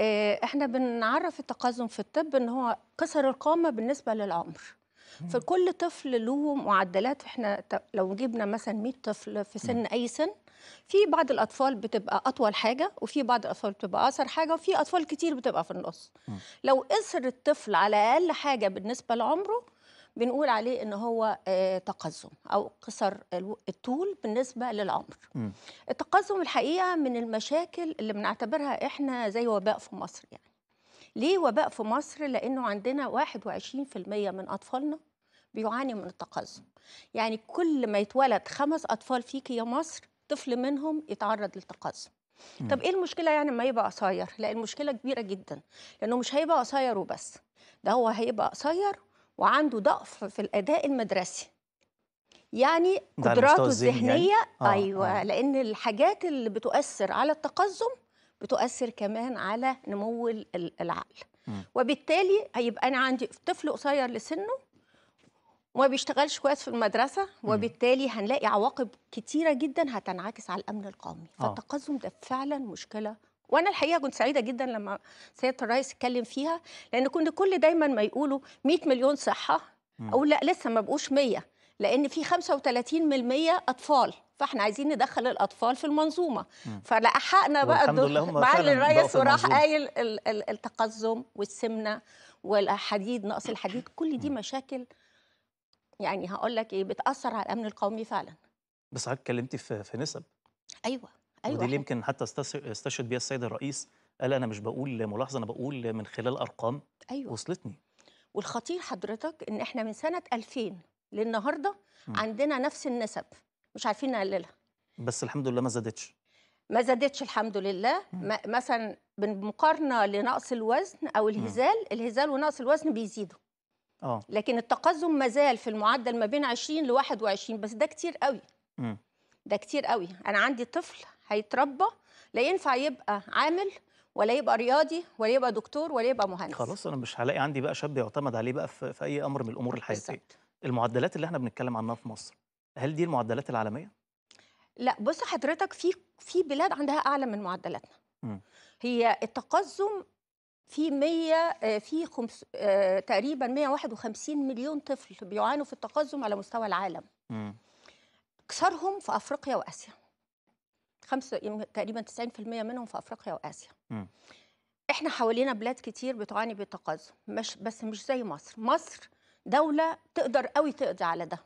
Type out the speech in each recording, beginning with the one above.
آه، احنا بنعرف التقزم في الطب ان هو كسر القامه بالنسبه للعمر فكل طفل له معدلات احنا لو جبنا مثلا 100 طفل في سن اي سن في بعض الاطفال بتبقى اطول حاجه وفي بعض الاطفال بتبقى اقصر حاجه وفي اطفال كتير بتبقى في النص لو قصر الطفل على اقل حاجه بالنسبه لعمره بنقول عليه ان هو آه، تقزم او قصر الطول بالنسبه للعمر م. التقزم الحقيقه من المشاكل اللي بنعتبرها احنا زي وباء في مصر يعني ليه وباء في مصر لانه عندنا 21% من اطفالنا بيعاني من التقزم يعني كل ما يتولد خمس اطفال فيك يا مصر طفل منهم يتعرض للتقزم طب ايه المشكله يعني ما يبقى قصير لا المشكله كبيره جدا لانه مش هيبقى قصير وبس ده هو هيبقى قصير وعنده ضعف في الاداء المدرسي يعني قدراته يعني؟ الذهنيه يعني؟ آه ايوه آه. لان الحاجات اللي بتؤثر على التقزم بتؤثر كمان على نمو العقل م. وبالتالي هيبقى انا عندي طفل قصير لسنه وما بيشتغلش كويس في المدرسه وبالتالي هنلاقي عواقب كتيره جدا هتنعكس على الامن القومي آه. فالتقزم ده فعلا مشكله وانا الحقيقه كنت سعيده جدا لما سياده الرئيس اتكلم فيها لان كنت كل دايما ما يقولوا 100 مليون صحه اقول لا لسه ما بقوش 100 لان في 35% اطفال فاحنا عايزين ندخل الاطفال في المنظومه فلحقنا بقى الحمد لله معالي الرئيس وراح قايل التقزم والسمنه والحديد نقص الحديد كل دي مشاكل يعني هقول لك ايه بتاثر على الامن القومي فعلا بس حضرتك اتكلمتي في نسب ايوه أيوة ودي اللي يمكن حتى استشهد بيها السيد الرئيس قال انا مش بقول ملاحظه انا بقول من خلال ارقام أيوة. وصلتني والخطير حضرتك ان احنا من سنه 2000 للنهارده م. عندنا نفس النسب مش عارفين نقللها بس الحمد لله ما زادتش ما زادتش الحمد لله م. مثلا بالمقارنه لنقص الوزن او الهزال م. الهزال ونقص الوزن بيزيدوا اه لكن التقزم ما زال في المعدل ما بين 20 ل 21 بس ده كتير قوي م. ده كتير قوي انا عندي طفل هيتربى لا ينفع يبقى عامل ولا يبقى رياضي ولا يبقى دكتور ولا يبقى مهندس خلاص انا مش هلاقي عندي بقى شاب يعتمد عليه بقى في, في اي امر من الامور الحياتيه بالزبط. المعدلات اللي احنا بنتكلم عنها في مصر هل دي المعدلات العالميه لا بص حضرتك في في بلاد عندها اعلى من معدلاتنا م. هي التقزم في 100 آه، في خمس آه، تقريبا 151 مليون طفل بيعانوا في التقزم على مستوى العالم اكثرهم في افريقيا واسيا خمسة تقريبا 90% منهم في افريقيا واسيا م. احنا حوالينا بلاد كتير بتعاني من مش بس مش زي مصر مصر دوله تقدر قوي تقضي على ده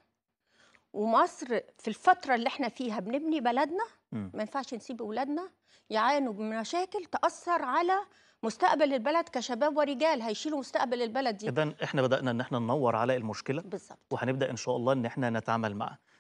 ومصر في الفتره اللي احنا فيها بنبني بلدنا ما ينفعش نسيب اولادنا يعانوا بمشاكل تاثر على مستقبل البلد كشباب ورجال هيشيلوا مستقبل البلد دي اذا احنا بدانا ان احنا ننور على المشكله بالظبط وهنبدا ان شاء الله ان احنا نتعامل معها